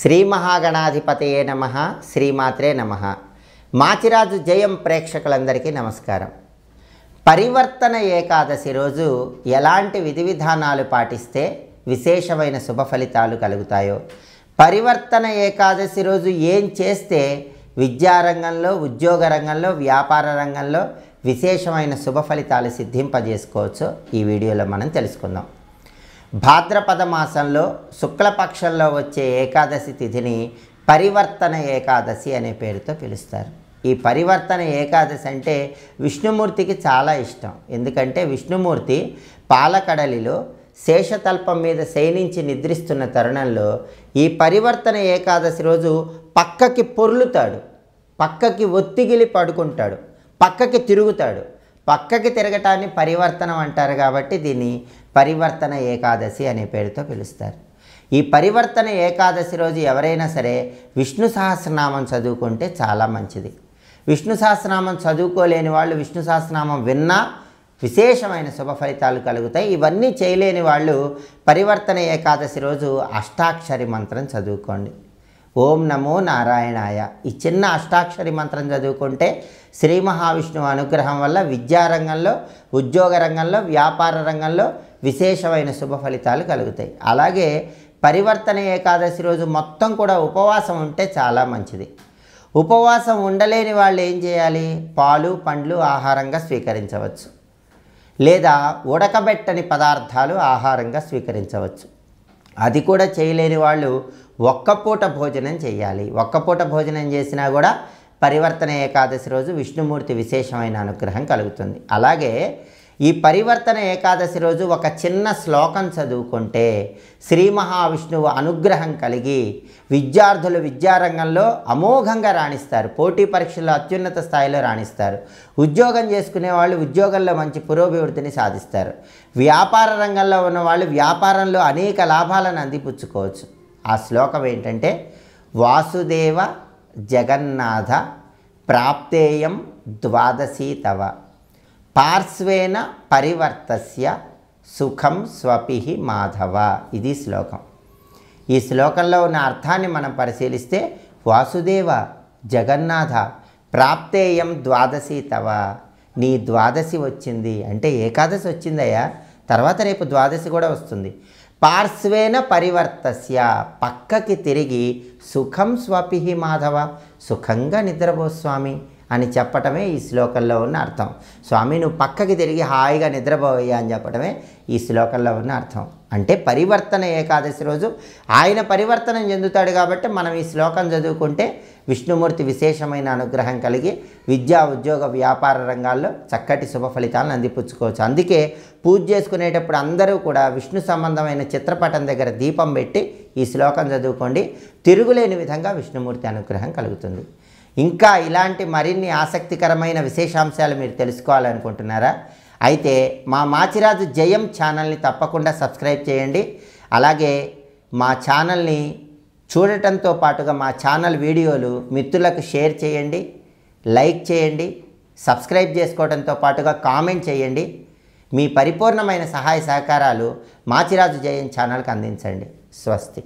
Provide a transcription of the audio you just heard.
శ్రీ మహాగణాధిపతయే నమ శ్రీమాత్రే నమ మాచిరాజు జయం ప్రేక్షకులందరికీ నమస్కారం పరివర్తన ఏకాదశి రోజు ఎలాంటి విధి విధానాలు పాటిస్తే విశేషమైన శుభ ఫలితాలు కలుగుతాయో పరివర్తన ఏకాదశి రోజు ఏం చేస్తే విద్యారంగంలో ఉద్యోగ రంగంలో వ్యాపార రంగంలో విశేషమైన శుభ ఫలితాలు సిద్ధింపజేసుకోవచ్చో ఈ వీడియోలో మనం తెలుసుకుందాం భాద్రపద మాసంలో శుక్లపక్షంలో వచ్చే ఏకాదశి తిథిని పరివర్తన ఏకాదశి అనే పేరుతో పిలుస్తారు ఈ పరివర్తన ఏకాదశి అంటే విష్ణుమూర్తికి చాలా ఇష్టం ఎందుకంటే విష్ణుమూర్తి పాలకడలిలో శేషతల్పం మీద శయనించి నిద్రిస్తున్న తరుణంలో ఈ పరివర్తన ఏకాదశి రోజు పక్కకి పొర్లుతాడు పక్కకి ఒత్తిగిలి పడుకుంటాడు పక్కకి తిరుగుతాడు పక్కకి తిరగటాన్ని పరివర్తనం అంటారు కాబట్టి దీన్ని పరివర్తన ఏకాదశి అనే పేరుతో పిలుస్తారు ఈ పరివర్తన ఏకాదశి రోజు ఎవరైనా సరే విష్ణు సహస్రనామం చదువుకుంటే చాలా మంచిది విష్ణు సహస్రనామం చదువుకోలేని వాళ్ళు విష్ణు సహస్రనామం విన్నా విశేషమైన శుభ ఫలితాలు కలుగుతాయి ఇవన్నీ చేయలేని వాళ్ళు పరివర్తన ఏకాదశి రోజు అష్టాక్షరి మంత్రం చదువుకోండి ఓం నమో నారాయణాయ ఈ చిన్న అష్టాక్షరి మంత్రం చదువుకుంటే శ్రీ మహావిష్ణువు అనుగ్రహం వల్ల విద్యారంగంలో ఉద్యోగ రంగంలో వ్యాపార రంగంలో విశేషమైన శుభ ఫలితాలు కలుగుతాయి అలాగే పరివర్తన ఏకాదశి రోజు మొత్తం కూడా ఉపవాసం ఉంటే చాలా మంచిది ఉపవాసం ఉండలేని వాళ్ళు ఏం చేయాలి పాలు పండ్లు ఆహారంగా స్వీకరించవచ్చు లేదా ఉడకబెట్టని పదార్థాలు ఆహారంగా స్వీకరించవచ్చు అది కూడా చేయలేని వాళ్ళు ఒక్కపూట భోజనం చేయాలి ఒక్కపూట భోజనం చేసినా కూడా పరివర్తన ఏకాదశి రోజు విష్ణుమూర్తి విశేషమైన అనుగ్రహం కలుగుతుంది అలాగే ఈ పరివర్తన ఏకాదశి రోజు ఒక చిన్న శ్లోకం చదువుకుంటే శ్రీ మహావిష్ణువు అనుగ్రహం కలిగి విద్యార్థులు విద్యారంగంలో అమోఘంగా రాణిస్తారు పోటీ పరీక్షల్లో అత్యున్నత స్థాయిలో రాణిస్తారు ఉద్యోగం చేసుకునే వాళ్ళు ఉద్యోగంలో మంచి పురోభివృద్ధిని సాధిస్తారు వ్యాపార రంగంలో ఉన్నవాళ్ళు వ్యాపారంలో అనేక లాభాలను అందిపుచ్చుకోవచ్చు ఆ శ్లోకం ఏంటంటే వాసుదేవ జగన్నాథ ప్రాప్తేయం ద్వాదశీ తవ పార్శ్వేన పరివర్తస్య సుఖం స్వపిహి మాధవ ఇది శ్లోకం ఈ శ్లోకంలో ఉన్న అర్థాన్ని మనం పరిశీలిస్తే వాసుదేవ జగన్నాథ ప్రాప్తేయం ద్వాదశి తవ నీ ద్వాదశి వచ్చింది అంటే ఏకాదశి వచ్చిందయ్యా తర్వాత రేపు ద్వాదశి కూడా వస్తుంది పార్శ్వేన పరివర్తస్య పక్కకి తిరిగి సుఖం స్వపిహి మాధవ సుఖంగా నిద్రపో స్వామి అని చెప్పటమే ఈ శ్లోకంలో ఉన్న అర్థం స్వామి నువ్వు పక్కకి తిరిగి హాయిగా నిద్రపోయా అని చెప్పడమే ఈ శ్లోకంలో ఉన్న అర్థం అంటే పరివర్తన ఏకాదశి రోజు ఆయన పరివర్తనం చెందుతాడు కాబట్టి మనం ఈ శ్లోకం చదువుకుంటే విష్ణుమూర్తి విశేషమైన అనుగ్రహం కలిగి విద్యా ఉద్యోగ వ్యాపార రంగాల్లో చక్కటి శుభ ఫలితాలను అందిపుచ్చుకోవచ్చు అందుకే పూజ చేసుకునేటప్పుడు అందరూ కూడా విష్ణు సంబంధమైన చిత్రపటం దగ్గర దీపం పెట్టి ఈ శ్లోకం చదువుకోండి తిరుగులేని విధంగా విష్ణుమూర్తి అనుగ్రహం కలుగుతుంది ఇంకా ఇలాంటి మరిన్ని ఆసక్తికరమైన విశేషాంశాలు మీరు తెలుసుకోవాలనుకుంటున్నారా అయితే మా మాచిరాజు జయం ఛానల్ని తప్పకుండా సబ్స్క్రైబ్ చేయండి అలాగే మా ఛానల్ని చూడటంతో పాటుగా మా ఛానల్ వీడియోలు మిత్రులకు షేర్ చేయండి లైక్ చేయండి సబ్స్క్రైబ్ చేసుకోవడంతో పాటుగా కామెంట్ చేయండి మీ పరిపూర్ణమైన సహాయ సహకారాలు మాచిరాజు జయం ఛానల్కి అందించండి స్వస్తి